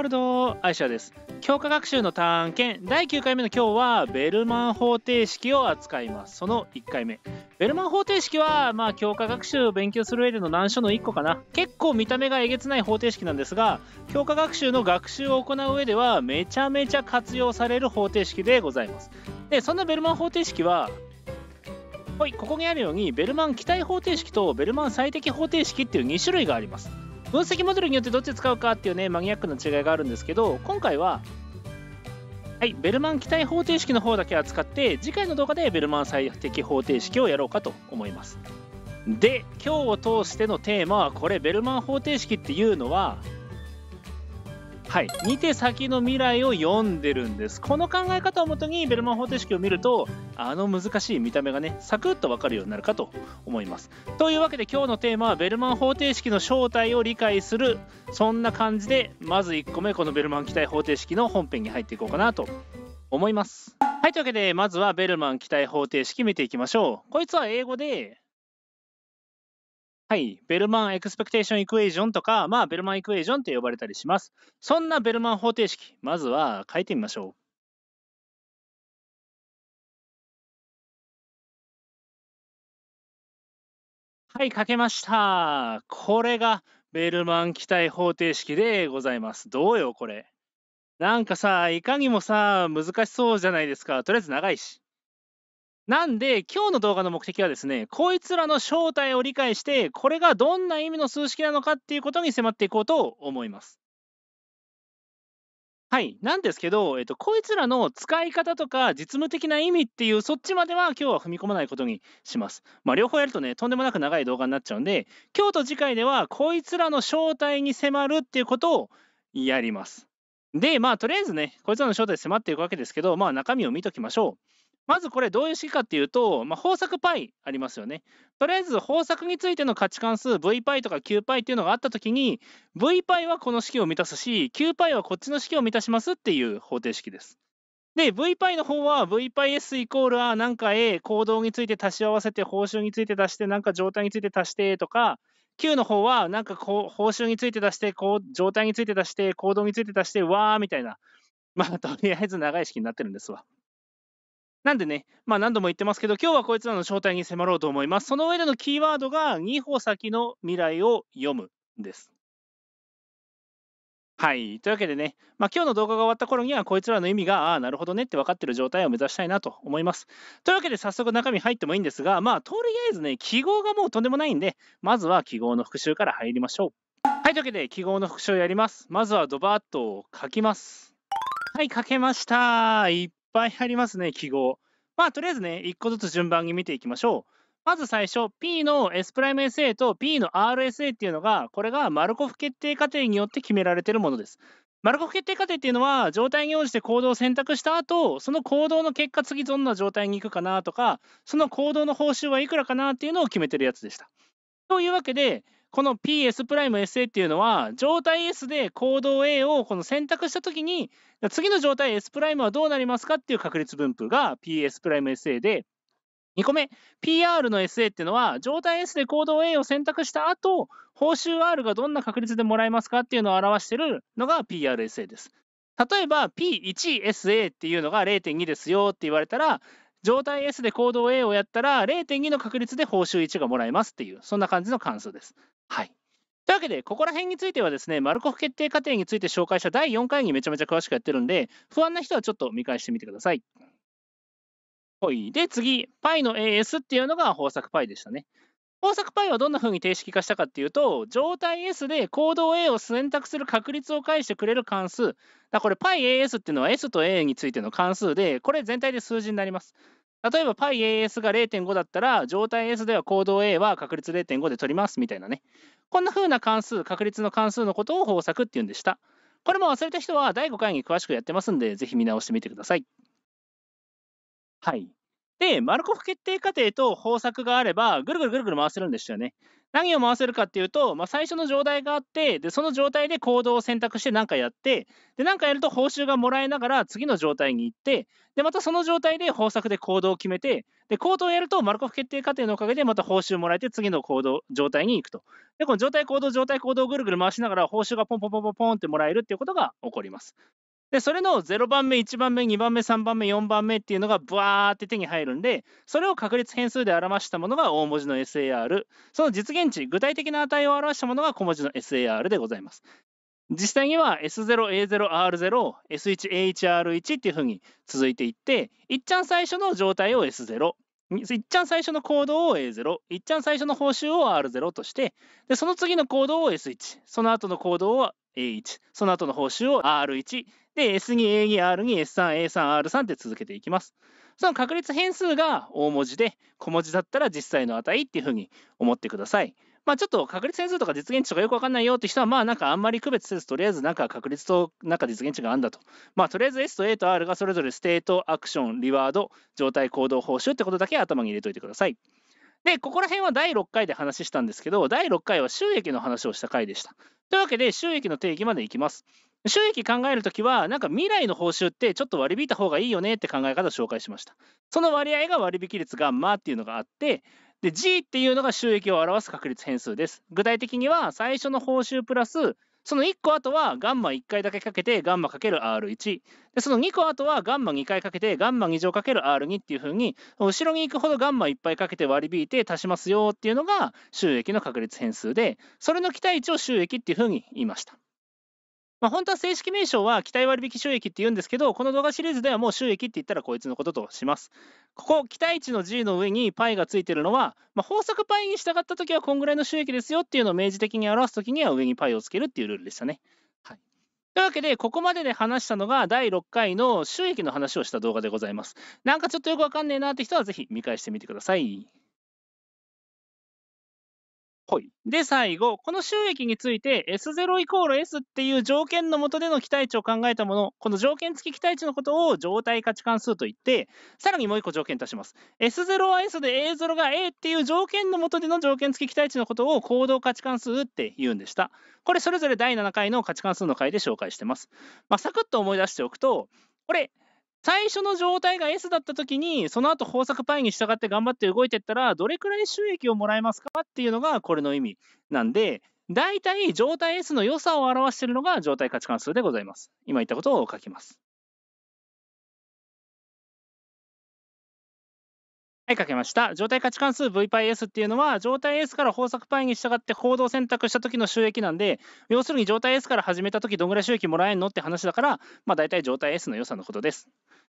ールドアイシャです強化学習の探検第9回目の今日はベルマン方程式を扱いますその1回目ベルマン方程式はまあ強化学習を勉強する上での難所の1個かな結構見た目がえげつない方程式なんですが強化学習の学習を行う上ではめちゃめちゃ活用される方程式でございますでそんなベルマン方程式ははいここにあるようにベルマン期待方程式とベルマン最適方程式っていう2種類があります分析モデルによってどっち使うかっていうね、マニアックな違いがあるんですけど、今回は、はい、ベルマン期待方程式の方だけ扱って、次回の動画でベルマン最適方程式をやろうかと思います。で、今日を通してのテーマは、これ、ベルマン方程式っていうのは、はい、2手先の未来を読んでるんですこの考え方をもとにベルマン方程式を見るとあの難しい見た目がねサクッと分かるようになるかと思いますというわけで今日のテーマはベルマン方程式の正体を理解するそんな感じでまず1個目このベルマン期待方程式の本編に入っていこうかなと思いますはいというわけでまずはベルマン期待方程式見ていきましょうこいつは英語ではい、ベルマンエクスペクテーションイクエージョンとか、まあ、ベルマンイクエージョンって呼ばれたりします。そんなベルマン方程式、まずは書いてみましょう。はい、書けました。これがベルマン期待方程式でございます。どうよ、これ。なんかさ、いかにもさ、難しそうじゃないですか。とりあえず長いし。なんで、今日の動画の目的はですね、こいつらの正体を理解して、これがどんな意味の数式なのかっていうことに迫っていこうと思います。はい。なんですけど、えっと、こいつらの使い方とか実務的な意味っていう、そっちまでは今日は踏み込まないことにします。まあ、両方やるとね、とんでもなく長い動画になっちゃうんで、今日と次回では、こいつらの正体に迫るっていうことをやります。で、まあ、とりあえずね、こいつらの正体に迫っていくわけですけど、まあ、中身を見ときましょう。まずこれどういう式かっていうと、まあ、方策 π ありますよね。とりあえず方策についての価値関数 vπ とか qπ っていうのがあった時に vπ はこの式を満たすし qπ はこっちの式を満たしますっていう方程式です。で、vπ の方は vπs イコールはなんか a 行動について足し合わせて報酬について足してなんか状態について足してとか q の方はなんかこう報酬について出してこう状態について出して行動について出してわーみたいなまあとりあえず長い式になってるんですわ。なんでね、まあ何度も言ってますけど、今日はこいつらの正体に迫ろうと思います。その上でのキーワードが2歩先の未来を読むです。はい。というわけでね、まあ、今日の動画が終わった頃には、こいつらの意味が、ああ、なるほどねって分かってる状態を目指したいなと思います。というわけで、早速中身入ってもいいんですが、まあ、とりあえずね、記号がもうとんでもないんで、まずは記号の復習から入りましょう。はい。というわけで、記号の復習をやります。まずはドバーッと書きます。はい、書けました。いっぱいありますね、記号。まあ、とりあえずね、1個ずつ順番に見ていきましょう。まず最初、P の S'Sa と P の RSA っていうのが、これがマルコフ決定過程によって決められているものです。マルコフ決定過程っていうのは、状態に応じて行動を選択した後、その行動の結果、次どんな状態に行くかなとか、その行動の報酬はいくらかなっていうのを決めてるやつでした。というわけで、この PS プライム SA っていうのは、状態 S で行動 A をこの選択したときに、次の状態 S プライムはどうなりますかっていう確率分布が PS プライム SA で、2個目、PR の SA っていうのは、状態 S で行動 A を選択した後、報酬 R がどんな確率でもらえますかっていうのを表しているのが PRSA です。例えば P1SA っていうのが0.2ですよって言われたら、状態 S で行動 A をやったら0.2の確率で報酬1がもらえますっていう、そんな感じの関数です。はい。というわけで、ここら辺についてはですね、マルコフ決定過程について紹介した第4回にめちゃめちゃ詳しくやってるんで、不安な人はちょっと見返してみてください。ほい。で、次、π の AS っていうのが方策 π でしたね。大パ π はどんな風に定式化したかっていうと、状態 S で行動 A を選択する確率を返してくれる関数。だこれ πAS っていうのは S と A についての関数で、これ全体で数字になります。例えば πAS が0.5だったら、状態 S では行動 A は確率0.5で取りますみたいなね。こんな風な関数、確率の関数のことを方策っていうんでした。これも忘れた人は第5回に詳しくやってますんで、ぜひ見直してみてください。はい。で、マルコフ決定過程と方策があれば、ぐるぐるぐるぐる回せるんですよね。何を回せるかっていうと、まあ、最初の状態があって、で、その状態で行動を選択して何かやって、で、何かやると報酬がもらえながら次の状態に行って、で、またその状態で方策で行動を決めて、で、行動をやると、マルコフ決定過程のおかげでまた報酬もらえて次の行動、状態に行くと。で、この状態行動、状態行動をぐるぐる回しながら報酬がポンポンポンポンポンってもらえるっていうことが起こります。で、それの0番目、1番目、2番目、3番目、4番目っていうのがブワーって手に入るんで、それを確率変数で表したものが大文字の SAR、その実現値、具体的な値を表したものが小文字の SAR でございます。実際には S0、A0、R0、S1、A1、R1 っていうふうに続いていって、いっちゃん最初の状態を S0、いっちゃん最初の行動を A0、いっちゃん最初の報酬を R0 として、でその次の行動を S1、その後の行動を A1、その後の報酬を R1 で、S2、A2、R2、S3、A3、R3 って続けていきます。その確率変数が大文字で、小文字だったら実際の値っていうふうに思ってください。まあ、ちょっと確率変数とか実現値とかよくわかんないよって人は、まあなんかあんまり区別せず、とりあえずなんか確率となんか実現値があんだと。まあとりあえず S と A と R がそれぞれステート、アクション、リワード、状態、行動報酬ってことだけ頭に入れておいてください。で、ここら辺は第6回で話したんですけど、第6回は収益の話をした回でした。というわけで、収益の定義までいきます。収益考えるときは、なんか未来の報酬ってちょっと割り引いた方がいいよねって考え方を紹介しました。その割合が割引率ガンマっていうのがあって、で、G っていうのが収益を表す確率変数です。具体的には、最初の報酬プラスその1個後はガンマ1回だけかけてガンマかける r 1で、その2個後はガンマ2回かけてガンマ2乗かける r 2っていう風に、後ろに行くほどガンマいっぱいかけて割り引いて足しますよっていうのが収益の確率変数で、それの期待値を収益っていう風に言いました。まあ、本当は正式名称は期待割引収益って言うんですけど、この動画シリーズではもう収益って言ったらこいつのこととします。ここ、期待値の G の上に π がついてるのは、まあ、法則 π に従ったときはこんぐらいの収益ですよっていうのを明示的に表すときには上に π をつけるっていうルールでしたね。はい。というわけで、ここまでで話したのが第6回の収益の話をした動画でございます。なんかちょっとよくわかんねえなって人はぜひ見返してみてください。はい、で、最後、この収益について S0 イコール S っていう条件のもとでの期待値を考えたもの、この条件付き期待値のことを状態価値関数といって、さらにもう1個条件足します。S0 は S で A0 が A っていう条件のもとでの条件付き期待値のことを行動価値関数って言うんでした。これそれぞれ第7回の価値関数の回で紹介してます。まあ、サクッと思い出しておくと、これ、最初の状態が S だった時に、その後方策パイに従って頑張って動いていったら、どれくらい収益をもらえますかっていうのがこれの意味なんで、大体状態 S の良さを表しているのが状態価値関数でございます。今言ったことを書きます。はい、書けました。状態価値関数 VπS っていうのは、状態 S から方策 π に従って行動選択した時の収益なんで、要するに状態 S から始めた時どんぐらい収益もらえんのって話だから、まあ大体状態 S の良さのことです。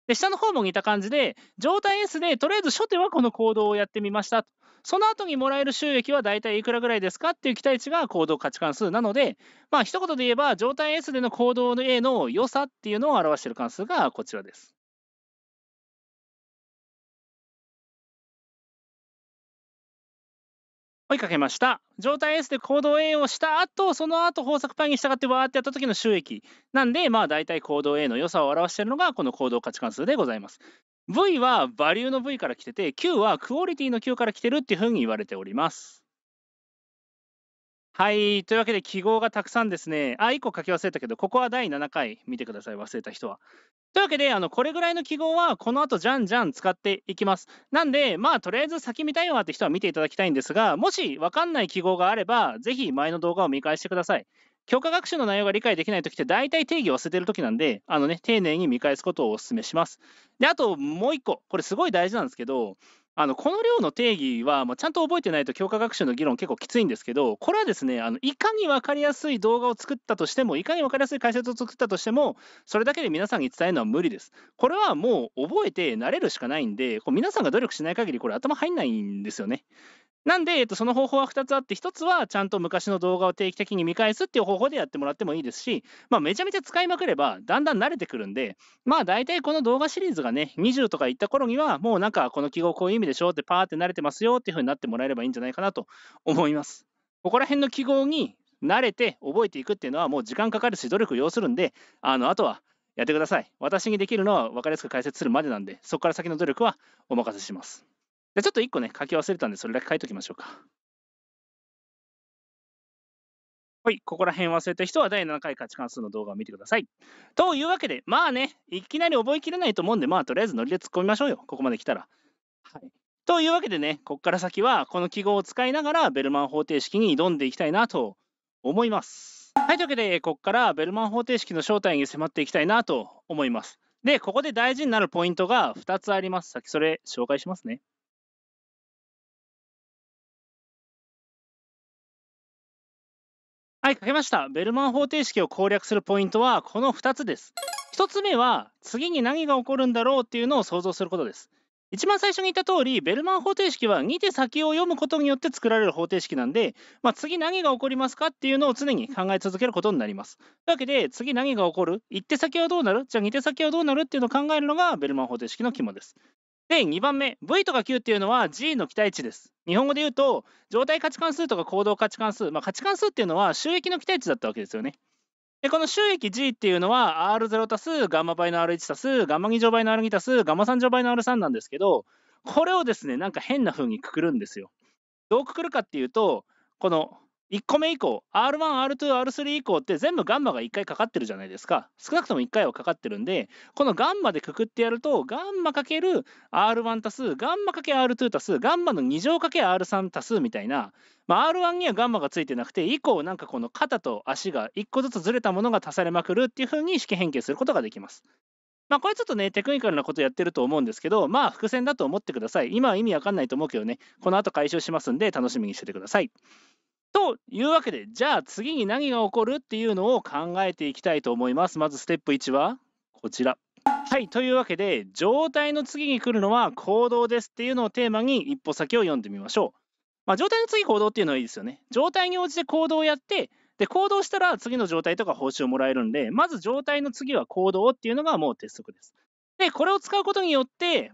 で、下の方も似た感じで、状態 S でとりあえず初手はこの行動をやってみました。その後にもらえる収益は大体いくらぐらいですかっていう期待値が行動価値関数なので、まあ一言で言えば、状態 S での行動 A の良さっていうのを表している関数がこちらです。追いかけました。状態 S で行動 A をした後、その後方策 π に従ってわーってやった時の収益。なんで、まあ大体行動 A の良さを表しているのが、この行動価値関数でございます。V はバリューの V から来てて、Q はクオリティの Q から来てるっていうふうに言われております。はい。というわけで、記号がたくさんですね。あ、1個書き忘れたけど、ここは第7回見てください。忘れた人は。というわけで、あの、これぐらいの記号は、この後、じゃんじゃん使っていきます。なんで、まあ、とりあえず先見たいわって人は見ていただきたいんですが、もしわかんない記号があれば、ぜひ前の動画を見返してください。教科学習の内容が理解できないときって、大体定義を忘れてるときなんで、あのね、丁寧に見返すことをお勧めします。で、あと、もう1個、これすごい大事なんですけど、あのこの量の定義は、もうちゃんと覚えてないと強化学習の議論結構きついんですけど、これはですね、あのいかに分かりやすい動画を作ったとしても、いかに分かりやすい解説を作ったとしても、それだけで皆さんに伝えるのは無理です。これはもう覚えて慣れるしかないんで、こう皆さんが努力しない限り、これ頭入んないんですよね。なんで、えっと、その方法は2つあって、1つはちゃんと昔の動画を定期的に見返すっていう方法でやってもらってもいいですし、まあ、めちゃめちゃ使いまくれば、だんだん慣れてくるんで、まあ、大体この動画シリーズがね、20とかいった頃には、もうなんか、この記号こういう意味でしょって、パーって慣れてますよっていう風になってもらえればいいんじゃないかなと思います。ここら辺の記号に慣れて覚えていくっていうのは、もう時間かかるし、努力を要するんで、あの、あとは、やってください。私にできるのは分かりやすく解説するまでなんで、そこから先の努力はお任せします。ちょっと1個ね、書き忘れたんで、それだけ書いときましょうか。はい、ここら辺忘れた人は第7回価値関数の動画を見てください。というわけで、まあね、いきなり覚えきれないと思うんで、まあとりあえずノリで突っ込みましょうよ、ここまで来たら。はい、というわけでね、ここから先はこの記号を使いながらベルマン方程式に挑んでいきたいなと思います。はい、というわけで、ここからベルマン方程式の正体に迫っていきたいなと思います。で、ここで大事になるポイントが2つあります。先それ紹介しますね。はい、書けました。ベルマン方程式を攻略するポイントはこの2つです。1つ目は次に何が起こるんだろうっていうのを想像することです。一番最初に言った通り、ベルマン方程式は2手先を読むことによって作られる方程式なんで、まあ、次何が起こりますかっていうのを常に考え続けることになります。というわけで、次何が起こる ?1 手先はどうなるじゃあ2手先はどうなるっていうのを考えるのがベルマン方程式の肝です。で、2番目、V とか Q っていうのは G の期待値です。日本語で言うと、状態価値関数とか行動価値関数、まあ、価値関数っていうのは収益の期待値だったわけですよね。で、この収益 G っていうのは R0 たすガンマ倍の R1 たすガンマ2乗倍の R2 たすガンマ3乗倍の R3 なんですけど、これをですね、なんか変な風にくくるんですよ。どうくくるかっていうと、この1個目以降、R1、R2、R3 以降って全部ガンマが1回かかってるじゃないですか。少なくとも1回はかかってるんで、このガンマでくくってやると、ガンマかける R1 足す、ガンマかけ R2 足す、ガンマの2乗かけ R3 足すみたいな、まあ、R1 にはガンマがついてなくて、以降なんかこの肩と足が1個ずつずれたものが足されまくるっていう風に式変形することができます。まあ、これちょっとね、テクニカルなことやってると思うんですけど、まあ、伏線だと思ってください。今は意味わかんないと思うけどね、この後回収しますんで、楽しみにしててください。というわけで、じゃあ次に何が起こるっていうのを考えていきたいと思います。まずステップ1はこちら。はい、というわけで、状態の次に来るのは行動ですっていうのをテーマに一歩先を読んでみましょう。まあ、状態の次行動っていうのはいいですよね。状態に応じて行動をやって、で、行動したら次の状態とか報酬をもらえるんで、まず状態の次は行動っていうのがもう鉄則です。で、これを使うことによって、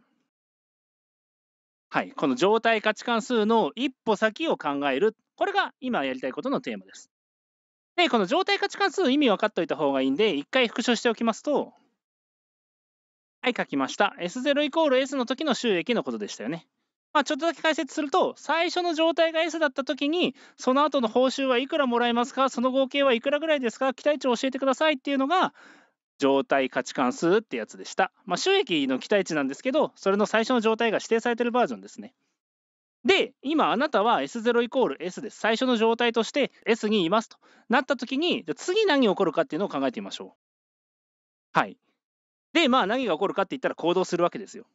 はい、この状態価値関数の一歩先を考える。これが今やりたいことのテーマです。で、この状態価値関数意味分かっておいた方がいいんで、一回復習しておきますと、はい、書きました。S0 イコール S の時の収益のことでしたよね。まあ、ちょっとだけ解説すると、最初の状態が S だった時に、その後の報酬はいくらもらえますか、その合計はいくらぐらいですか、期待値を教えてくださいっていうのが、状態価値関数ってやつでした。まあ、収益の期待値なんですけど、それの最初の状態が指定されてるバージョンですね。で、今あなたは S0 イコール S です。最初の状態として S にいますとなった時に、じゃ次何が起こるかっていうのを考えてみましょう。はい。で、まあ何が起こるかって言ったら行動するわけですよ。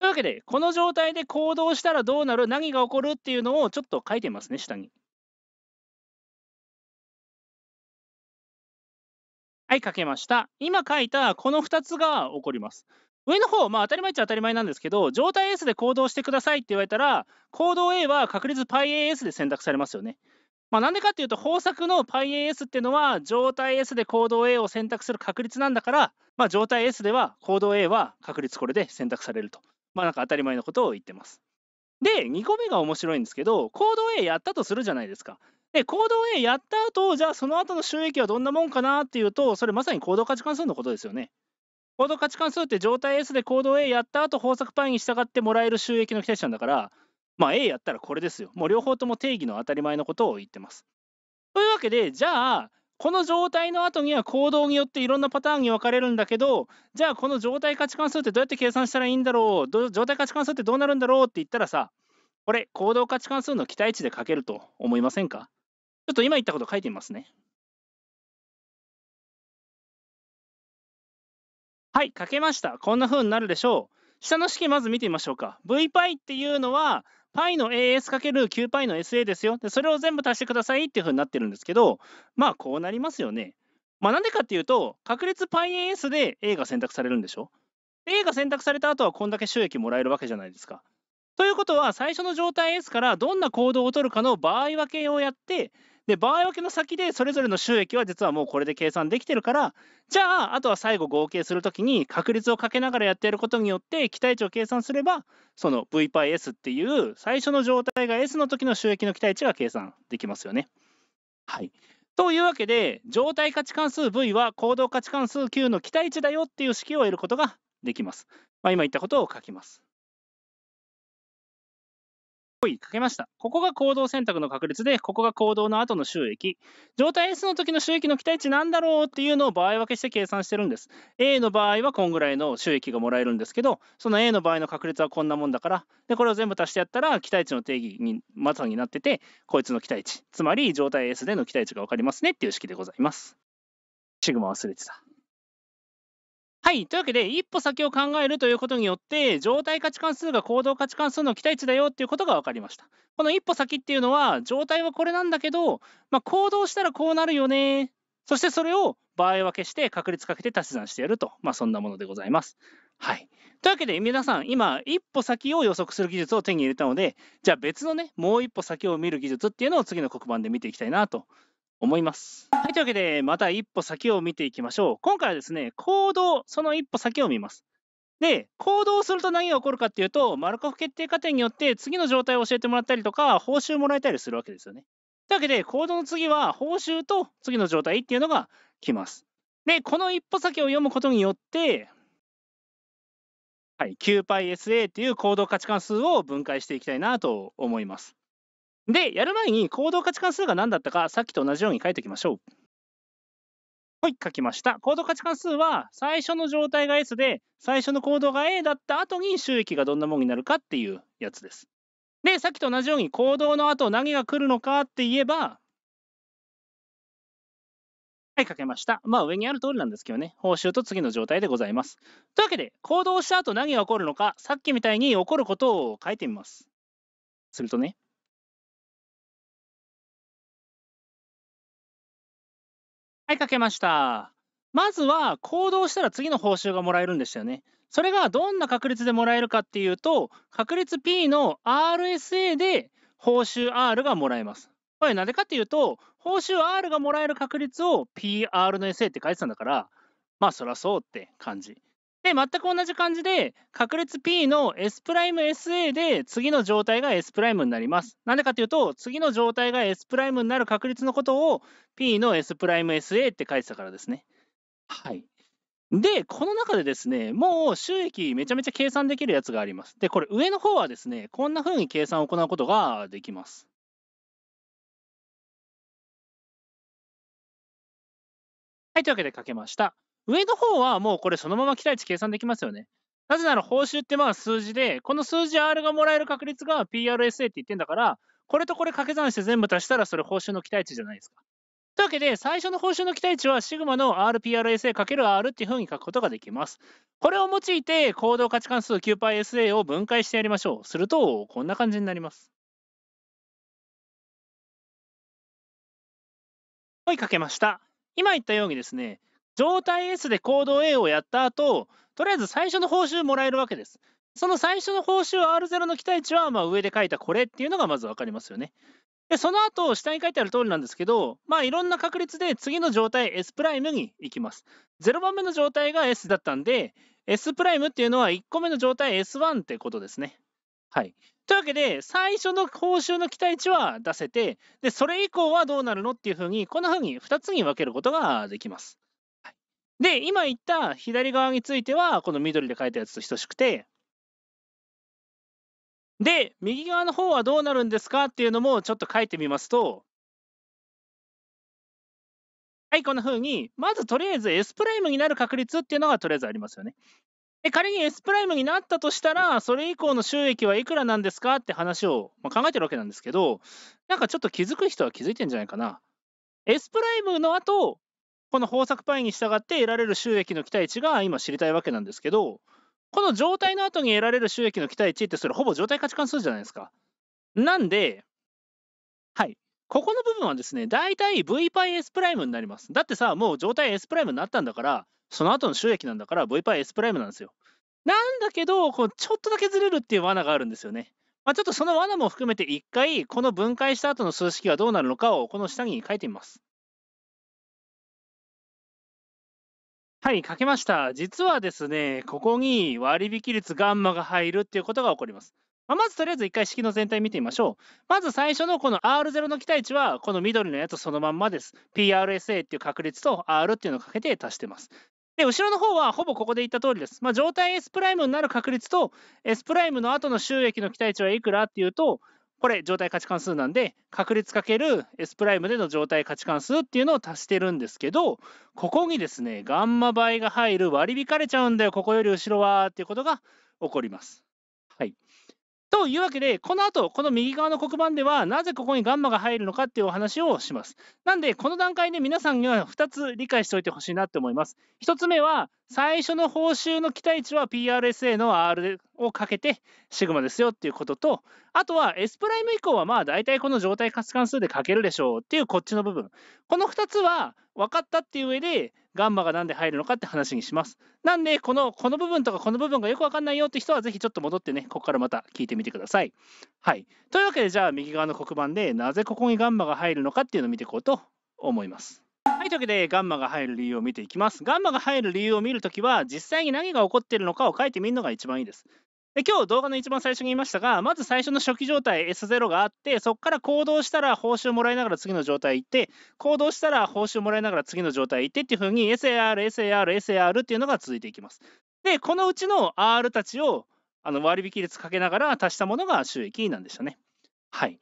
というわけで、この状態で行動したらどうなる、何が起こるっていうのをちょっと書いてますね、下に。はい、書けました。今書いたこの2つが起こります。上の方、まあ、当たり前っちゃ当たり前なんですけど、状態 S で行動してくださいって言われたら、行動 A は確率 πAS で選択されますよね。まあ、なんでかっていうと、方策の πAS っていうのは、状態 S で行動 A を選択する確率なんだから、まあ、状態 S では行動 A は確率これで選択されると。まあ、なんか当たり前のことを言ってます。で、2個目が面白いんですけど、行動 A やったとするじゃないですか。で、行動 A やった後、じゃあその後の収益はどんなもんかなっていうと、それまさに行動価値関数のことですよね。行動価値関数って状態 S で行動 A やった後、方策パに従ってもらえる収益の期待値なんだから、まあ A やったらこれですよ。もう両方とも定義の当たり前のことを言ってます。というわけで、じゃあ、この状態の後には行動によっていろんなパターンに分かれるんだけど、じゃあこの状態価値関数ってどうやって計算したらいいんだろう、状態価値関数ってどうなるんだろうって言ったらさ、これ、行動価値関数の期待値で書けると思いませんかちょっと今言ったこと書いてみますね。はい、書けました。こんな風になるでしょう。下の式まず見てみましょうか。v p っていうのは、π の AS×9π の SA ですよ。で、それを全部足してくださいっていうふうになってるんですけど、まあ、こうなりますよね。まあ、なんでかっていうと、確率 πAS で A が選択されるんでしょ ?A が選択された後はこんだけ収益もらえるわけじゃないですか。ということは、最初の状態 S からどんな行動を取るかの場合分けをやって、で、場合分けの先でそれぞれの収益は実はもうこれで計算できてるから、じゃあ、あとは最後合計するときに確率をかけながらやってやることによって期待値を計算すれば、その VπS っていう最初の状態が S の時の収益の期待値が計算できますよね。はい。というわけで、状態価値関数 V は行動価値関数 Q の期待値だよっていう式を得ることができます。まあ、今言ったことを書きます。行為かけました。ここが行動選択の確率で、ここが行動の後の収益。状態 S の時の収益の期待値なんだろうっていうのを場合分けして計算してるんです。A の場合はこんぐらいの収益がもらえるんですけど、その A の場合の確率はこんなもんだから、で、これを全部足してやったら、期待値の定義にまさになってて、こいつの期待値。つまり、状態 S での期待値が分かりますねっていう式でございます。シグマ忘れてた。はい。というわけで、一歩先を考えるということによって、状態価値関数が行動価値関数の期待値だよっていうことが分かりました。この一歩先っていうのは、状態はこれなんだけど、まあ、行動したらこうなるよね。そしてそれを場合分けして確率かけて足し算してやると。まあ、そんなものでございます。はい。というわけで、皆さん、今、一歩先を予測する技術を手に入れたので、じゃあ別のね、もう一歩先を見る技術っていうのを次の黒板で見ていきたいなと思います。はい、というわけで、また一歩先を見ていきましょう。今回はですね、行動、その一歩先を見ます。で、行動すると何が起こるかっていうと、マルコフ決定過程によって次の状態を教えてもらったりとか、報酬もらえたりするわけですよね。というわけで、行動の次は報酬と次の状態っていうのが来ます。で、この一歩先を読むことによって、はい、9πSA っていう行動価値関数を分解していきたいなと思います。で、やる前に行動価値関数が何だったか、さっきと同じように書いておきましょう。はい、書きました。行動価値関数は、最初の状態が S で、最初の行動が A だった後に収益がどんなものになるかっていうやつです。で、さっきと同じように行動の後何が来るのかって言えば、はい、書けました。まあ、上にある通りなんですけどね、報酬と次の状態でございます。というわけで、行動した後何が起こるのか、さっきみたいに起こることを書いてみます。するとね、はい、書けました。まずは行動したら次の報酬がもらえるんでしたよね。それがどんな確率でもらえるかっていうと、確率 P の RSA で報酬 R がもらえます。これなぜかっていうと、報酬 R がもらえる確率を PR の SA って書いてたんだから、まあそらそうって感じ。で、全く同じ感じで、確率 P の S'Sa で、次の状態が S' になります。なんでかというと、次の状態が S' になる確率のことを P の S'Sa って書いてたからですね。はい。で、この中でですね、もう収益めちゃめちゃ計算できるやつがあります。で、これ上の方はですね、こんな風に計算を行うことができます。はい、というわけで書けました。上の方はもうこれそのまま期待値計算できますよね。なぜなら報酬ってまあ数字で、この数字 R がもらえる確率が PRSA って言ってんだから、これとこれ掛け算して全部足したらそれ報酬の期待値じゃないですか。というわけで、最初の報酬の期待値はシグマの RPRSA×R っていうふうに書くことができます。これを用いて行動価値関数 9πSA を分解してやりましょう。すると、こんな感じになります。はい、書けました。今言ったようにですね、状態 S で行動 A をやった後、とりあえず最初の報酬もらえるわけです。その最初の報酬 R0 の期待値は、まあ、上で書いたこれっていうのがまず分かりますよね。で、その後、下に書いてある通りなんですけど、まあ、いろんな確率で次の状態 S' に行きます。0番目の状態が S だったんで、S' っていうのは1個目の状態 S1 ってことですね。はい。というわけで、最初の報酬の期待値は出せて、で、それ以降はどうなるのっていうふうに、こんなふうに2つに分けることができます。で、今言った左側については、この緑で書いたやつと等しくて、で、右側の方はどうなるんですかっていうのもちょっと書いてみますと、はい、こんな風に、まずとりあえず S プライムになる確率っていうのがとりあえずありますよね。で仮に S プライムになったとしたら、それ以降の収益はいくらなんですかって話を、まあ、考えてるわけなんですけど、なんかちょっと気づく人は気づいてんじゃないかな。S プライムの後、この方策パイに従って得られる収益の期待値が今知りたいわけなんですけど、この状態の後に得られる収益の期待値ってそれほぼ状態価値関数じゃないですか。なんで、はい。ここの部分はですね、大体 Vπs プライムになります。だってさ、もう状態 S プライムになったんだから、その後の収益なんだから Vπs プライムなんですよ。なんだけど、こちょっとだけずれるっていう罠があるんですよね。まあ、ちょっとその罠も含めて一回、この分解した後の数式がどうなるのかをこの下に書いてみます。はい、かけました。実はですね、ここに割引率ガンマが入るっていうことが起こります。まあ、まずとりあえず一回式の全体見てみましょう。まず最初のこの R0 の期待値は、この緑のやつそのまんまです。PRSA っていう確率と R っていうのをかけて足してます。で、後ろの方はほぼここで言った通りです。まあ、状態 S' になる確率と S' の後の収益の期待値はいくらっていうと、これ、状態価値関数なんで、確率かける S プライムでの状態価値関数っていうのを足してるんですけど、ここにですね、ガンマ倍が入る割り引かれちゃうんだよ、ここより後ろはっていうことが起こります。はい。というわけで、この後、この右側の黒板では、なぜここにガンマが入るのかっていうお話をします。なんで、この段階で皆さんには2つ理解しておいてほしいなって思います。1つ目は、最初の報酬の期待値は PRSA の R をかけて、シグマですよっていうことと、あとは S プライム以降は、まあ大体この状態価値関数でかけるでしょうっていうこっちの部分。この2つは分かったっていう上で、ガンマが何で入るのかって話にします。なんで、この、この部分とかこの部分がよくわかんないよって人は、ぜひちょっと戻ってね、ここからまた聞いてみてください。はい。というわけで、じゃあ右側の黒板で、なぜここにガンマが入るのかっていうのを見ていこうと思います。はい、というわけで、ガンマが入る理由を見ていきます。ガンマが入る理由を見るときは、実際に何が起こっているのかを書いてみるのが一番いいです。で今日動画の一番最初に言いましたが、まず最初の初期状態 S0 があって、そこから行動したら報酬もらいながら次の状態行って、行動したら報酬もらいながら次の状態行ってっていう風に SAR、SAR、SAR っていうのが続いていきます。で、このうちの R たちをあの割引率かけながら足したものが収益なんでしたね。はい。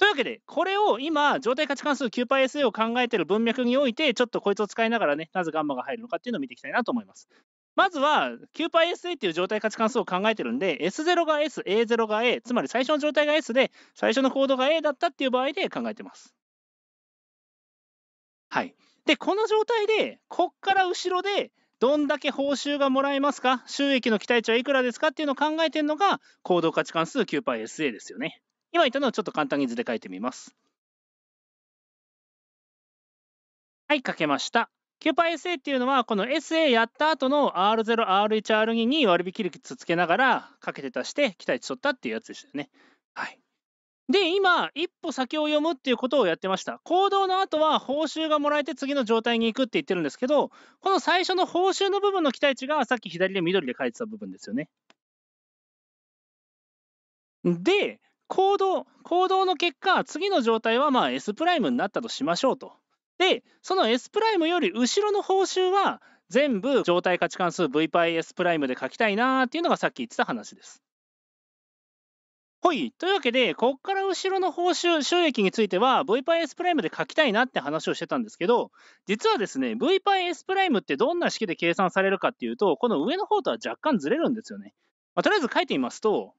というわけで、これを今、状態価値関数 9πSA を考えている文脈において、ちょっとこいつを使いながらね、なぜガンマが入るのかっていうのを見ていきたいなと思います。まずは 9πSA っていう状態価値関数を考えてるんで、S0 が S、A0 が A、つまり最初の状態が S で、最初のコードが A だったっていう場合で考えてます。はい。で、この状態で、こっから後ろで、どんだけ報酬がもらえますか、収益の期待値はいくらですかっていうのを考えてるのが、行動価値関数 9πSA ですよね。今言ったのをちょっと簡単に図で書いてみます。はい、書けました。キューパー SA っていうのは、この SA やった後の R0、R1、R2 に割引率つけながらかけて足して期待値取ったっていうやつでしたよね。はい。で、今、一歩先を読むっていうことをやってました。行動の後は報酬がもらえて次の状態に行くって言ってるんですけど、この最初の報酬の部分の期待値がさっき左で緑で書いてた部分ですよね。で、行動、行動の結果、次の状態はまあ S プライムになったとしましょうと。で、その S プライムより後ろの報酬は、全部状態価値関数 Vπs プライムで書きたいなーっていうのがさっき言ってた話です。ほい。というわけで、こっから後ろの報酬、収益については Vπs プライムで書きたいなって話をしてたんですけど、実はですね、Vπs プライムってどんな式で計算されるかっていうと、この上の方とは若干ずれるんですよね。まあ、とりあえず書いてみますと、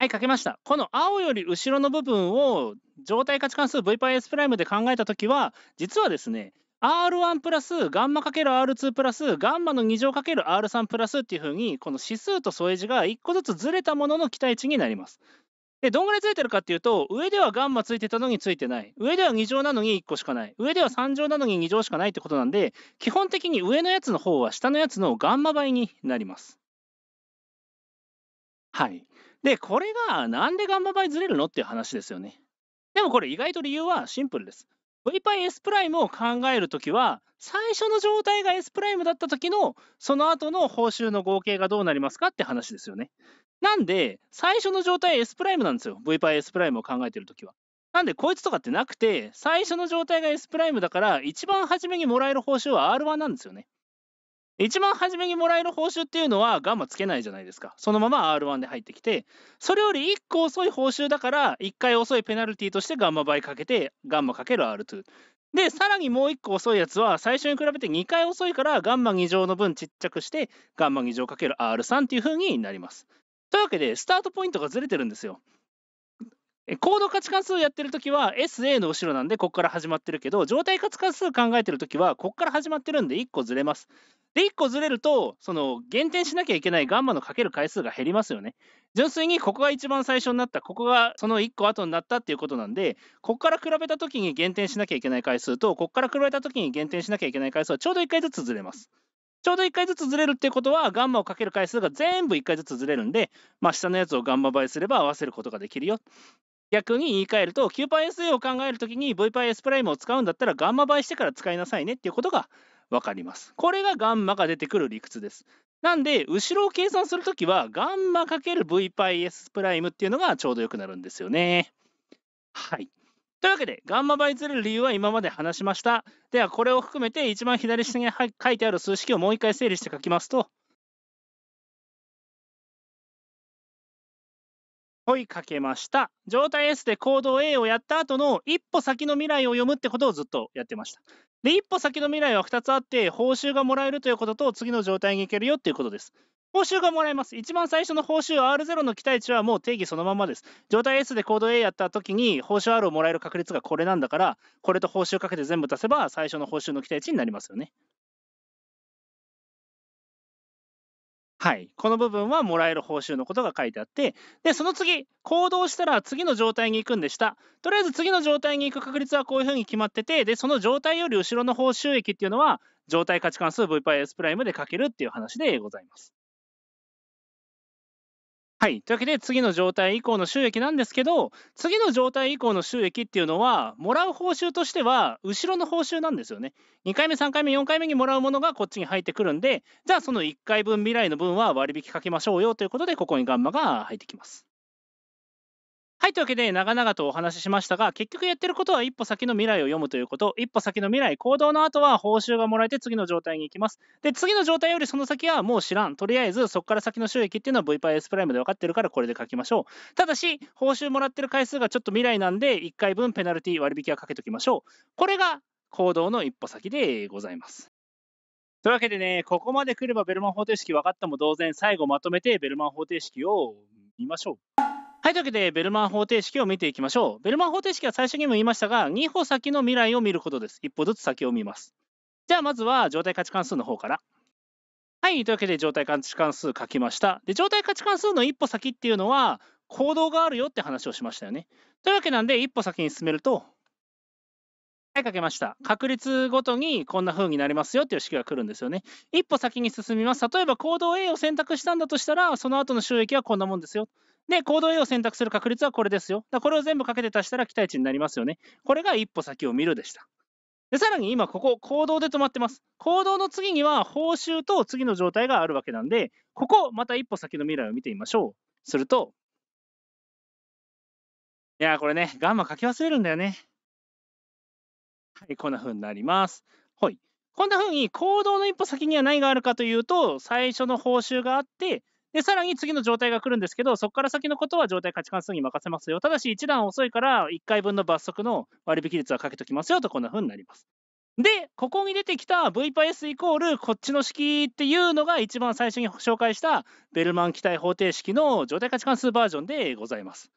はい、書けました。この青より後ろの部分を状態価値関数 V×S プライムで考えたときは、実はですね、R1 プラスガンマ ×R2 プラスガンマの2乗 ×R3 プラスっていうふうに、この指数と添え字が1個ずつずれたものの期待値になります。で、どんぐらいずれてるかっていうと、上ではガンマついてたのについてない。上では2乗なのに1個しかない。上では3乗なのに2乗しかないってことなんで、基本的に上のやつの方は下のやつのガンマ倍になります。はい。で、これがなんでガンマ倍ずれるのっていう話ですよね。でもこれ意外と理由はシンプルです。Vπs プライムを考えるときは、最初の状態が S プライムだったときの、その後の報酬の合計がどうなりますかって話ですよね。なんで、最初の状態 S プライムなんですよ。Vπs プライムを考えてるときは。なんで、こいつとかってなくて、最初の状態が S プライムだから、一番初めにもらえる報酬は R1 なんですよね。一番初めにもらえる報酬っていうのはガンマつけないじゃないですか。そのまま R1 で入ってきて、それより1個遅い報酬だから、1回遅いペナルティとしてガンマ倍かけて、ガンマかける R2。で、さらにもう1個遅いやつは、最初に比べて2回遅いから、ガンマ2乗の分ちっちゃくして、ガンマ2乗かける R3 っていう風になります。というわけで、スタートポイントがずれてるんですよ。ード価値関数やってるときは SA の後ろなんでここから始まってるけど状態価値関数考えてるときはここから始まってるんで1個ずれます。で1個ずれるとその減点しなきゃいけないガンマのかける回数が減りますよね。純粋にここが一番最初になったここがその1個後になったっていうことなんでここから比べたときに減点しなきゃいけない回数とここから比べたときに減点しなきゃいけない回数はちょうど1回ずつずれます。ちょうど1回ずつずれるっていうことは、ガンマをかける回数が全部1回ずつずれるんで、まあ、下のやつをガンマ倍すれば合わせることができるよ。逆に言い換えると、9πSA を考えるときに Vπs プライムを使うんだったら、ガンマ倍してから使いなさいねっていうことが分かります。これがガンマが出てくる理屈です。なんで、後ろを計算するときは、ガンマ ×Vπs プライムっていうのがちょうどよくなるんですよね。はい。というわけで、ガンマ倍ずれる理由は今まで話しました。では、これを含めて一番左下に書いてある数式をもう一回整理して書きますと、問いかけました。状態 S で行動 A をやった後の一歩先の未来を読むってことをずっとやってました。で、一歩先の未来は2つあって、報酬がもらえるということと、次の状態に行けるよっていうことです。報酬がもらえます。一番最初の報酬 R0 の期待値はもう定義そのままです。状態 S で行動 A やった時に報酬 R をもらえる確率がこれなんだから、これと報酬かけて全部足せば最初の報酬の期待値になりますよね。はい。この部分はもらえる報酬のことが書いてあって、で、その次、行動したら次の状態に行くんでした。とりあえず次の状態に行く確率はこういうふうに決まってて、で、その状態より後ろの報酬益っていうのは、状態価値関数 v p s でかけるっていう話でございます。はい。というわけで、次の状態以降の収益なんですけど、次の状態以降の収益っていうのは、もらう報酬としては、後ろの報酬なんですよね。2回目、3回目、4回目にもらうものがこっちに入ってくるんで、じゃあその1回分未来の分は割引かけましょうよということで、ここにガンマが入ってきます。はい、というわけで長々とお話ししましたが、結局やってることは一歩先の未来を読むということ、一歩先の未来、行動の後は報酬がもらえて次の状態に行きます。で、次の状態よりその先はもう知らん。とりあえず、そこから先の収益っていうのは VPS プライムで分かってるからこれで書きましょう。ただし、報酬もらってる回数がちょっと未来なんで、1回分ペナルティ割引はかけときましょう。これが行動の一歩先でございます。というわけでね、ここまで来ればベルマン方程式分かったも同然、最後まとめてベルマン方程式を見ましょう。はい、というわけで、ベルマン方程式を見ていきましょう。ベルマン方程式は最初にも言いましたが、2歩先の未来を見ることです。一歩ずつ先を見ます。じゃあ、まずは状態価値関数の方から。はい、というわけで、状態価値関数書きました。で、状態価値関数の一歩先っていうのは、行動があるよって話をしましたよね。というわけなんで、一歩先に進めると、はい、書けました。確率ごとにこんな風になりますよっていう式が来るんですよね。一歩先に進みます。例えば行動 A を選択したんだとしたら、その後の収益はこんなもんですよ。で、行動 A を選択する確率はこれですよ。だこれを全部かけて足したら期待値になりますよね。これが一歩先を見るでした。で、さらに今、ここ、行動で止まってます。行動の次には、報酬と次の状態があるわけなんで、ここ、また一歩先の未来を見てみましょう。すると、いや、これね、ガンマ書き忘れるんだよね。はい、こんな風になります。ほい。こんな風に行動の一歩先には何があるかというと、最初の報酬があって、で、さらに次の状態が来るんですけど、そこから先のことは状態価値関数に任せますよ。ただし、1段遅いから、1回分の罰則の割引率はかけときますよと、こんな風になります。で、ここに出てきた VPS イコールこっちの式っていうのが一番最初に紹介したベルマン期待方程式の状態価値関数バージョンでございます。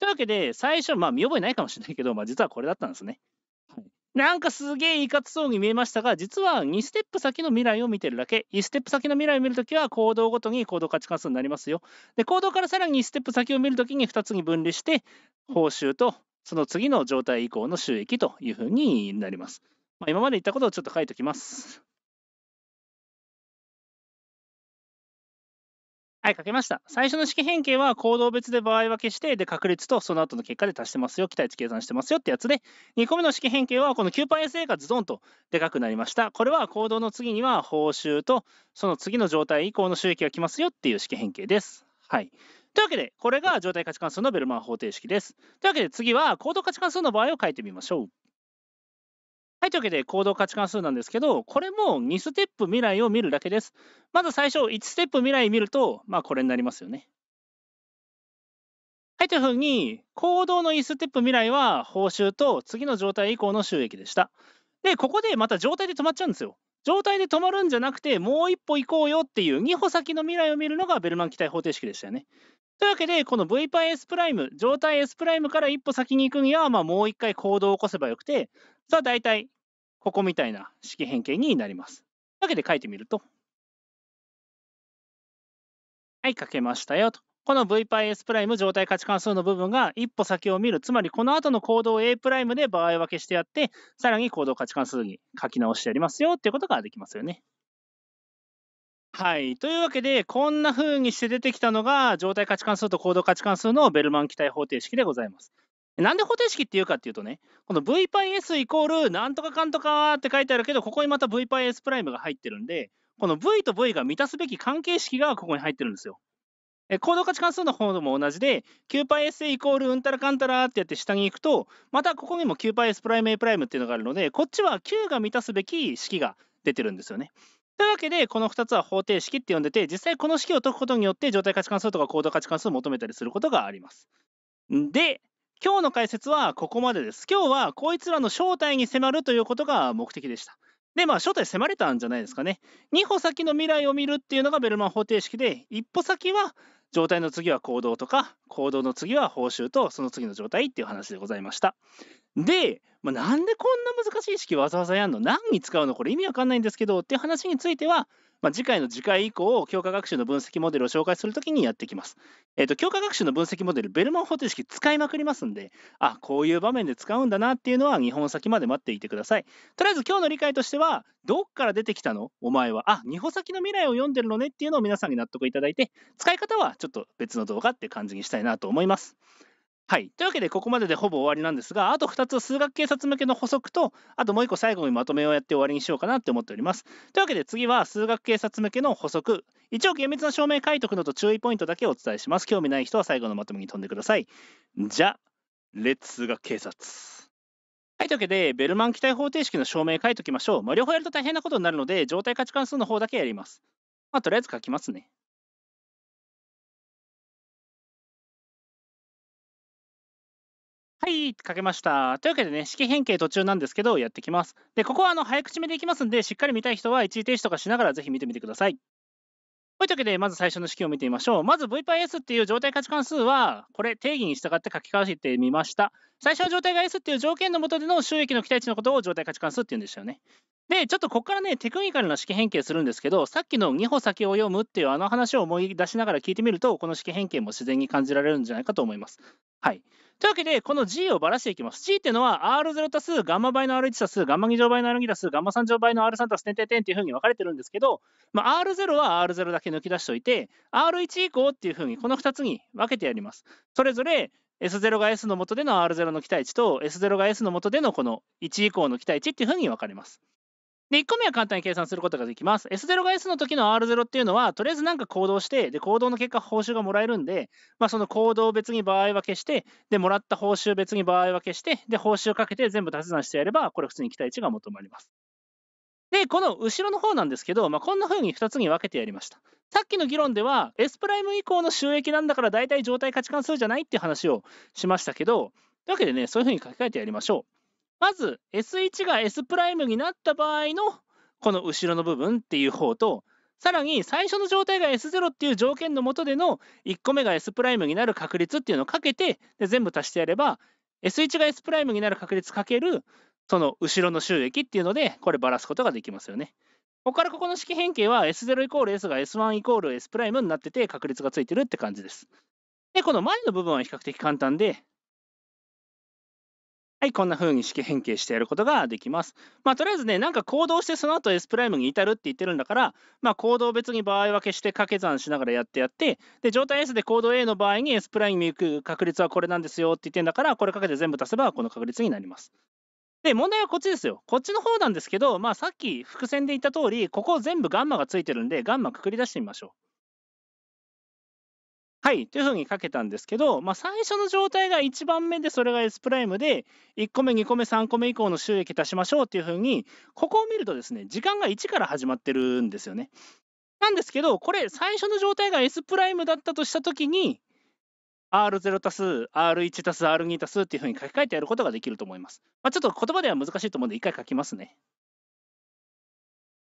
というわけで、最初、まあ見覚えないかもしれないけど、まあ実はこれだったんですね。なんかすげえいかつそうに見えましたが、実は2ステップ先の未来を見てるだけ。1ステップ先の未来を見るときは行動ごとに行動価値関数になりますよ。で、行動からさらに1ステップ先を見るときに2つに分離して、報酬とその次の状態以降の収益というふうになります。まあ、今まで言ったことをちょっと書いておきます。はい、書けました。最初の式変形は行動別で場合分けして、で、確率とその後の結果で足してますよ、期待値計算してますよってやつで、2個目の式変形はこの 9πSA がズドンとでかくなりました。これは行動の次には報酬と、その次の状態以降の収益が来ますよっていう式変形です。はい。というわけで、これが状態価値関数のベルマン方程式です。というわけで、次は行動価値関数の場合を書いてみましょう。はい、というわけで行動価値関数なんですけど、これも2ステップ未来を見るだけです。まず最初、1ステップ未来見ると、まあこれになりますよね。はい、というふうに、行動の1ステップ未来は報酬と次の状態以降の収益でした。で、ここでまた状態で止まっちゃうんですよ。状態で止まるんじゃなくて、もう一歩行こうよっていう2歩先の未来を見るのがベルマン期待方程式でしたよね。というわけで、この V パイ S プライム、状態 S プライムから一歩先に行くには、まあ、もう一回行動を起こせばよくて、さあ、大体、ここみたいな式変形になります。というわけで書いてみると。はい、書けましたよと。この V パイ S プライム状態価値関数の部分が一歩先を見る、つまりこの後の行動を A プライムで場合分けしてやって、さらに行動価値関数に書き直してやりますよということができますよね。はい。というわけで、こんな風にして出てきたのが、状態価値関数と行動価値関数のベルマン期待方程式でございます。なんで方程式っていうかっていうとね、この VπS イコールなんとかかんとかって書いてあるけど、ここにまた VπS プライムが入ってるんで、この V と V が満たすべき関係式がここに入ってるんですよ。え行動価値関数の方も同じで、9πS イコールうんたらかんたらってやって下に行くと、またここにも 9πS プライム A プライムっていうのがあるので、こっちは9が満たすべき式が出てるんですよね。というわけで、この2つは方程式って呼んでて、実際この式を解くことによって状態価値関数とか行動価値関数を求めたりすることがあります。で、今日の解説はここまでです。今日はこいつらの正体に迫るということが目的でした。で、まあ、正体迫れたんじゃないですかね。2歩先の未来を見るっていうのがベルマン方程式で、1歩先は状態の次は行動とか、行動の次は報酬と、その次の状態っていう話でございました。で、まあ、なんでこんな難しい式わざわざやんの何に使うのこれ意味わかんないんですけどって話については、まあ、次回の次回以降、強化学習の分析モデルを紹介するときにやってきます。えっ、ー、と、強化学習の分析モデル、ベルマン方程式使いまくりますんで、あ、こういう場面で使うんだなっていうのは2本先まで待っていてください。とりあえず今日の理解としては、どっから出てきたのお前は。あ、2本先の未来を読んでるのねっていうのを皆さんに納得いただいて、使い方はちょっと別の動画って感じにしたいなと思います。はい。というわけで、ここまででほぼ終わりなんですが、あと2つ、数学警察向けの補足と、あともう1個最後にまとめをやって終わりにしようかなって思っております。というわけで、次は数学警察向けの補足。一応、厳密な証明書いとくのと注意ポイントだけお伝えします。興味ない人は最後のまとめに飛んでください。じゃ、レッツ数学警察。はい、というわけで、ベルマン期待方程式の証明書いときましょう。まあ、両方やると大変なことになるので、状態価値関数の方だけやります。まあ、とりあえず書きますね。はい、書けました。というわけでね、式変形途中なんですけど、やってきます。で、ここはあの早口目でいきますんで、しっかり見たい人は一時停止とかしながらぜひ見てみてください。というわけで、まず最初の式を見てみましょう。まず v s っていう状態価値関数は、これ定義に従って書き換えてみました。最初は状態が S っていう条件の下での収益の期待値のことを状態価値関数って言うんですよね。で、ちょっとここからね、テクニカルな式変形するんですけど、さっきの2歩先を読むっていうあの話を思い出しながら聞いてみると、この式変形も自然に感じられるんじゃないかと思います。はい。というわけで、この G をばらしていきます。G っていうのは R0 足すガンマ倍の R1 足すガンマ2乗倍の R2 足すガンマ3乗倍の R3 足す点点点っていうふうに分かれてるんですけど、まあ、R0 は R0 だけ抜き出しておいて、R1 以降っていうふうにこの2つに分けてやります。それぞれ S0 が S の元での R0 の期待値と S0 が S の元でのこの1以降の期待値っていうふうに分かれます。で、1個目は簡単に計算することができます。S0 が S の時の R0 っていうのは、とりあえずなんか行動して、で、行動の結果報酬がもらえるんで、まあ、その行動を別に場合分けして、で、もらった報酬別に場合分けして、で、報酬かけて全部足し算してやれば、これ普通に期待値が求まります。で、この後ろの方なんですけど、まあ、こんな風に2つに分けてやりました。さっきの議論では、S プライム以降の収益なんだから大体状態価値関数じゃないっていう話をしましたけど、というわけでね、そういう風に書き換えてやりましょう。まず S1 が S' になった場合のこの後ろの部分っていう方と、さらに最初の状態が S0 っていう条件のもとでの1個目が S' になる確率っていうのをかけて、で全部足してやれば、S1 が S' になる確率かけるその後ろの収益っていうので、こればらすことができますよね。ここからここの式変形は S0 イコール S が S1 イコール S' になってて確率がついてるって感じです。で、この前の部分は比較的簡単で、はい、こんな風に式変形してやることができます。まあ、とりあえずね、なんか行動してその後 S' に至るって言ってるんだから、まあ、行動別に場合分けして掛け算しながらやってやって、で、状態 S で行動 A の場合に S' に行く確率はこれなんですよって言ってんだから、これかけて全部足せばこの確率になります。で、問題はこっちですよ。こっちの方なんですけど、まあ、さっき伏線で言った通り、ここ全部ガンマがついてるんで、ガンマくくり出してみましょう。はい、というふうにかけたんですけど、まあ、最初の状態が1番目でそれが S プライムで、1個目、2個目、3個目以降の収益足しましょうっていうふうに、ここを見るとですね、時間が1から始まってるんですよね。なんですけど、これ、最初の状態が S プライムだったとしたときに、R0 たす R1 たす R2 たすっていうふうに書き換えてやることができると思います。まあ、ちょっと言葉では難しいと思うんで、一回書きますね。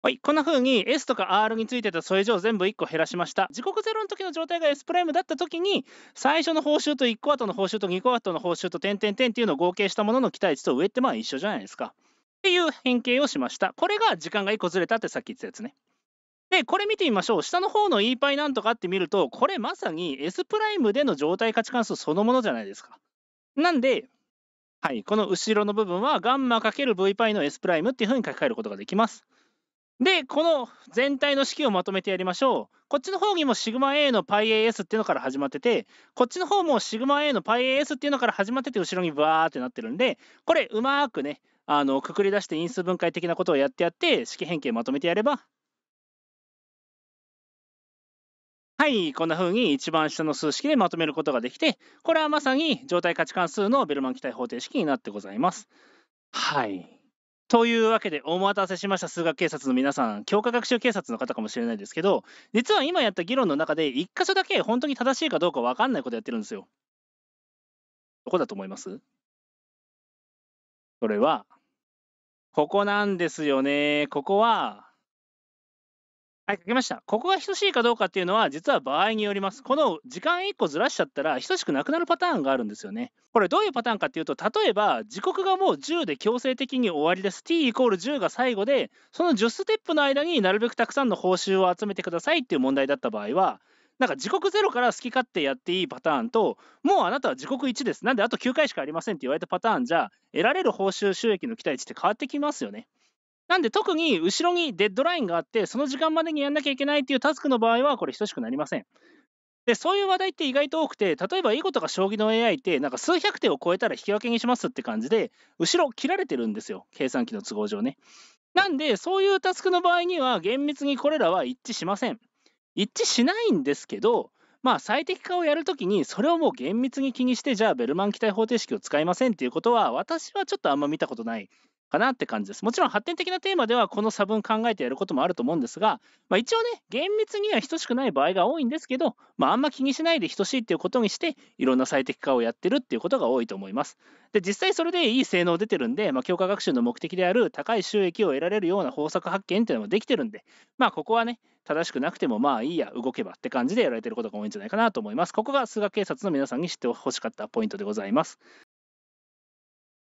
はい、こんな風に S とか R についてた添え状を全部1個減らしました。時刻0の時の状態が S' プライムだった時に、最初の報酬と1個後の報酬と2個後の報酬と点々点っていうのを合計したものの期待値と上ってまあ一緒じゃないですか。っていう変形をしました。これが時間が1個ずれたってさっき言ったやつね。で、これ見てみましょう。下の方の E パイなんとかって見ると、これまさに S' プライムでの状態価値関数そのものじゃないですか。なんで、はい、この後ろの部分はガンマ ×V パイの S' プライムっていう風に書き換えることができます。で、この全体の式をまとめてやりましょう。こっちの方にも σA の πAs っていうのから始まってて、こっちの方も σA の πAs っていうのから始まってて、後ろにバーってなってるんで、これうまくね、あのくくり出して因数分解的なことをやってやって、式変形まとめてやれば、はい、こんな風に一番下の数式でまとめることができて、これはまさに状態価値関数のベルマン期待方程式になってございます。はい。というわけでお待たせしました数学警察の皆さん教科学習警察の方かもしれないですけど実は今やった議論の中で1箇所だけ本当に正しいかどうか分かんないことやってるんですよ。どこだと思いますそれはここなんですよね。ここははい、書きました。ここが等しいかどうかっていうのは、実は場合によります。この時間1個ずらしちゃったら、等しくなくなるパターンがあるんですよね。これ、どういうパターンかっていうと、例えば、時刻がもう10で強制的に終わりです。t イコール10が最後で、その10ステップの間になるべくたくさんの報酬を集めてくださいっていう問題だった場合は、なんか時刻ゼロから好き勝手やっていいパターンと、もうあなたは時刻1です。なんであと9回しかありませんって言われたパターンじゃ、得られる報酬収益の期待値って変わってきますよね。なんで特に後ろにデッドラインがあって、その時間までにやんなきゃいけないっていうタスクの場合は、これ等しくなりません。で、そういう話題って意外と多くて、例えば囲碁とか将棋の AI って、なんか数百手を超えたら引き分けにしますって感じで、後ろ切られてるんですよ。計算機の都合上ね。なんで、そういうタスクの場合には、厳密にこれらは一致しません。一致しないんですけど、まあ、最適化をやるときに、それをもう厳密に気にして、じゃあ、ベルマン期待方程式を使いませんっていうことは、私はちょっとあんま見たことないかなって感じです。もちろん発展的なテーマではこの差分考えてやることもあると思うんですが、まあ、一応ね、厳密には等しくない場合が多いんですけど、まあ、あんま気にしないで等しいっていうことにして、いろんな最適化をやってるっていうことが多いと思います。で、実際それでいい性能出てるんで、まあ、強化学習の目的である高い収益を得られるような方策発見っていうのもできてるんで、まあ、ここはね、正しくなくてもまあいいや、動けばって感じでやられてることが多いんじゃないかなと思います。ここが数学警察の皆さんに知ってほしかったポイントでございます。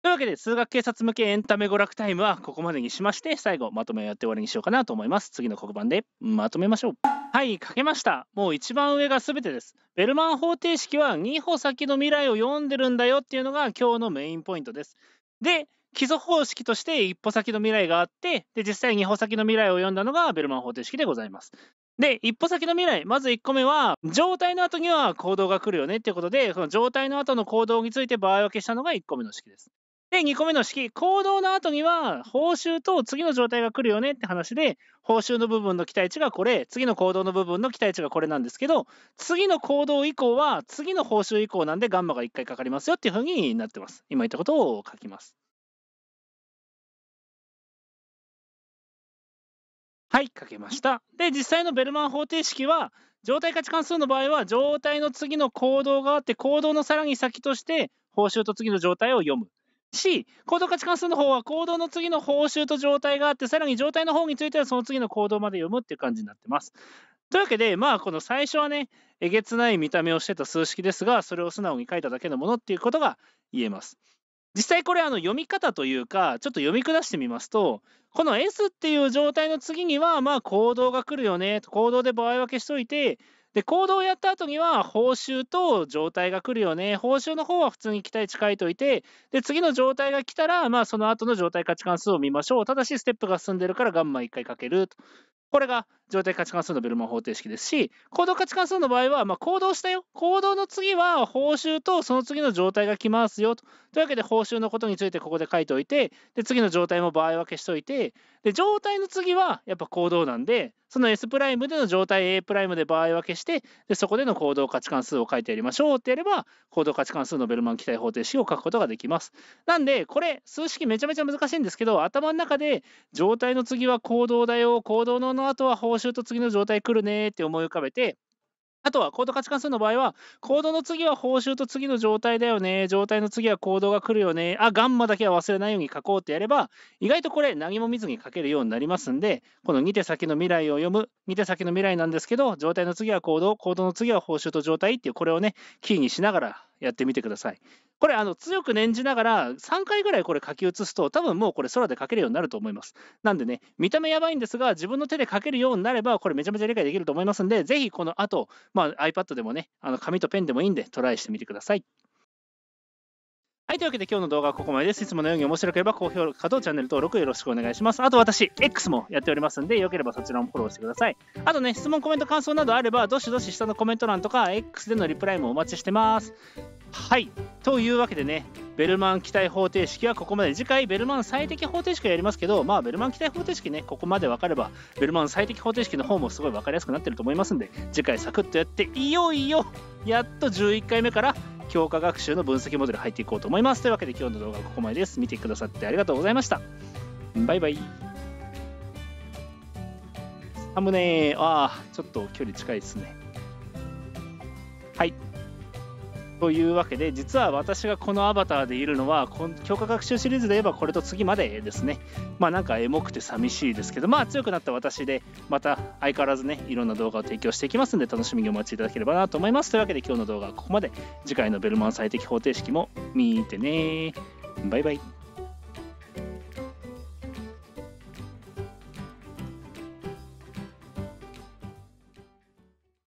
というわけで、数学警察向けエンタメ娯楽タイムはここまでにしまして、最後まとめをやって終わりにしようかなと思います。次の黒板でまとめましょう。はい、書けました。もう一番上が全てです。ベルマン方程式は2歩先の未来を読んでるんだよっていうのが今日のメインポイントです。で、基礎方式として一歩先の未来があって、で、実際2歩先の未来を読んだのがベルマン方程式でございます。で、一歩先の未来、まず1個目は、状態の後には行動が来るよねっていうことで、その状態の後の行動について場合分けしたのが1個目の式です。で、2個目の式、行動の後には、報酬と次の状態が来るよねって話で、報酬の部分の期待値がこれ、次の行動の部分の期待値がこれなんですけど、次の行動以降は、次の報酬以降なんで、ガンマが1回かかりますよっていうふうになってます。今言ったことを書きます。はい、書けました。で、実際のベルマン方程式は、状態価値関数の場合は、状態の次の行動があって、行動のさらに先として、報酬と次の状態を読む。し、行動価値関数の方は行動の次の報酬と状態があって、さらに状態の方についてはその次の行動まで読むっていう感じになってます。というわけで、まあ、この最初はね、えげつない見た目をしてた数式ですが、それを素直に書いただけのものっていうことが言えます。実際これあの読み方というか、ちょっと読み下してみますと、この S っていう状態の次には、まあ行動が来るよね、行動で場合分けしといて、で、行動をやった後には、報酬と状態が来るよね。報酬の方は普通に期待値書いといて、で、次の状態が来たら、まあ、その後の状態価値関数を見ましょう。ただし、ステップが進んでるから、ガンマ1回かけるとこれが状態価値関数のベルマン方程式ですし、行動価値関数の場合は、まあ、行動したよ。行動の次は報酬とその次の状態が来ますよと。というわけで報酬のことについてここで書いておいて、で次の状態も場合分けしといて、で状態の次はやっぱ行動なんで、その S プライムでの状態 A プライムで場合分けして、でそこでの行動価値関数を書いてやりましょうってやれば、行動価値関数のベルマン期待方程式を書くことができます。なんで、これ、数式めちゃめちゃ難しいんですけど、頭の中で状態の次は行動だよ、行動のの後は報酬と次の状態来るねって思い浮かべて、あとはコード価値関数の場合は、コードの次は報酬と次の状態だよね、状態の次はコードが来るよね、あ、ガンマだけは忘れないように書こうってやれば、意外とこれ何も見ずに書けるようになりますんで、この2手先の未来を読む、2手先の未来なんですけど、状態の次はコード、コードの次は報酬と状態っていう、これをね、キーにしながらやってみてください。これあの強く念じながら3回ぐらいこれ書き写すと多分もうこれ空で書けるようになると思います。なんでね見た目やばいんですが自分の手で書けるようになればこれめちゃめちゃ理解できると思いますんでぜひこの後、まあ、iPad でもねあの紙とペンでもいいんでトライしてみてください。はい、というわけで今日の動画はここまでです。いつものように面白ければ高評価とチャンネル登録よろしくお願いします。あと私、X もやっておりますんで、よければそちらもフォローしてください。あとね、質問、コメント、感想などあれば、どしどし下のコメント欄とか、X でのリプライもお待ちしてます。はいというわけでねベルマン期待方程式はここまで次回ベルマン最適方程式をやりますけどまあベルマン期待方程式ねここまで分かればベルマン最適方程式の方もすごい分かりやすくなってると思いますんで次回サクッとやっていよいよやっと11回目から強化学習の分析モデル入っていこうと思いますというわけで今日の動画はここまでです見てくださってありがとうございましたバイバイサムネああちょっと距離近いですねはいというわけで実は私がこのアバターでいるのは強化学習シリーズで言えばこれと次までですねまあなんかエモくて寂しいですけどまあ強くなった私でまた相変わらずねいろんな動画を提供していきますので楽しみにお待ちいただければなと思いますというわけで今日の動画はここまで次回のベルマン最適方程式も見てねバイバイ